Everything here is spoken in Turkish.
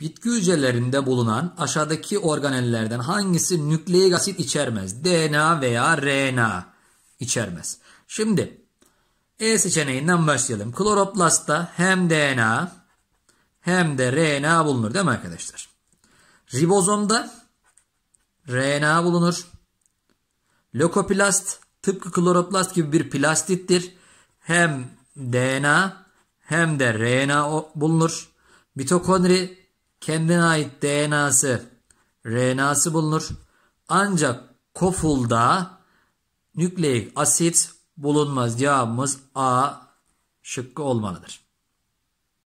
Bitki hücrelerinde bulunan aşağıdaki organellerden hangisi nükleik asit içermez? DNA veya RNA içermez. Şimdi E seçeneğinden başlayalım. Kloroplastta hem DNA hem de RNA bulunur değil mi arkadaşlar? Ribozomda RNA bulunur. Lökoplast tıpkı kloroplast gibi bir plastittir. Hem DNA hem de RNA bulunur. Mitokondri kendine ait DNA'sı, RNA'sı bulunur. Ancak kofulda nükleik asit bulunmaz. Cevabımız A şıkkı olmalıdır.